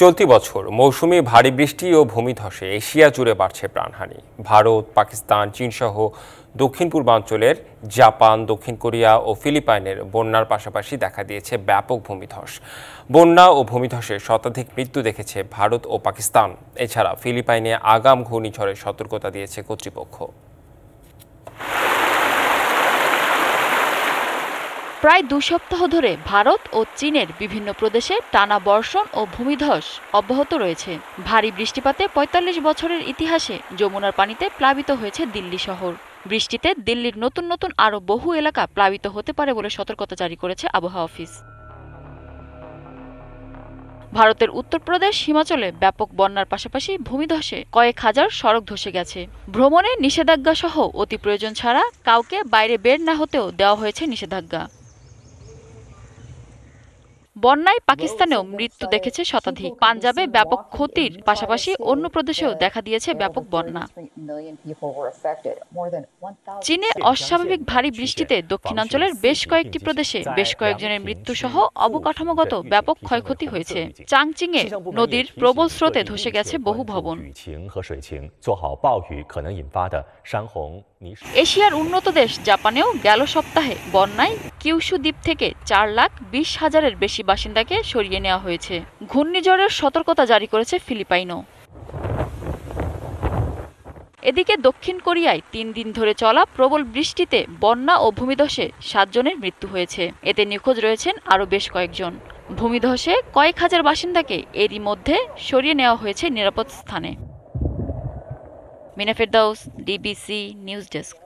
চলতি বছর মৌসুমি ভারী বৃষ্টি ও ভূমিধসে এশিয়া জুড়ে বাড়ছে প্রাণহানি ভারত পাকিস্তান চীনসহ দক্ষিণ পূর্বাঞ্চলের জাপান দক্ষিণ কোরিয়া ও ফিলিপাইনের বন্যার পাশাপাশি দেখা দিয়েছে ব্যাপক ভূমিধস বন্যা ও ভূমিধসে শতাধিক মৃত্যু দেখেছে ভারত ও পাকিস্তান এছাড়া ফিলিপাইনে আগাম ঘূর্ণিঝড়ের সতর্কতা দিয়েছে কর্তৃপক্ষ প্রায় দু সপ্তাহ ধরে ভারত ও চীনের বিভিন্ন প্রদেশে টানা বর্ষণ ও ভূমিধস অব্যাহত রয়েছে ভারী বৃষ্টিপাতে ৪৫ বছরের ইতিহাসে যমুনার পানিতে প্লাবিত হয়েছে দিল্লি শহর বৃষ্টিতে দিল্লির নতুন নতুন আরও বহু এলাকা প্লাবিত হতে পারে বলে সতর্কতা জারি করেছে আবহাওয়া অফিস ভারতের উত্তরপ্রদেশ হিমাচলে ব্যাপক বন্যার পাশাপাশি ভূমিধসে কয়েক হাজার সড়ক ধসে গেছে ভ্রমণে নিষেধাজ্ঞা সহ অতি প্রয়োজন ছাড়া কাউকে বাইরে বের না হতেও দেওয়া হয়েছে নিষেধাজ্ঞা বন্যায় পাকিস্তানেও মৃত্যু দেখেছে শতাধিক পাঞ্জাবে ব্যাপক ক্ষতির পাশাপাশি অন্য প্রদেশেও দেখা দিয়েছে ব্যাপক বন্যা চীনে অস্বাভাবিক ভারী বৃষ্টিতে দক্ষিণাঞ্চলের বেশ কয়েকটি প্রদেশে বেশ কয়েকজনের মৃত্যু সহ অবকাঠামোগত ব্যাপক ক্ষয়ক্ষতি হয়েছে এ নদীর প্রবল স্রোতে ধসে গেছে বহু ভবন এশিয়ার উন্নত দেশ জাপানেও গেল সপ্তাহে বন্যায় কিউশু দ্বীপ থেকে চার লাখ বিশ হাজারের বেশি বাসিন্দাকে সরিয়ে নেওয়া হয়েছে ঘূর্ণিঝড়ের সতর্কতা জারি করেছে ফিলিপাইনও এদিকে দক্ষিণ কোরিয়ায় তিন দিন ধরে চলা প্রবল বৃষ্টিতে বন্যা ও ভূমিধসে সাতজনের মৃত্যু হয়েছে এতে নিখোঁজ রয়েছেন আরও বেশ কয়েকজন ভূমিধসে কয়েক হাজার বাসিন্দাকে এরই মধ্যে সরিয়ে নেওয়া হয়েছে নিরাপদ স্থানে Minafit Daus, DBC News Desk.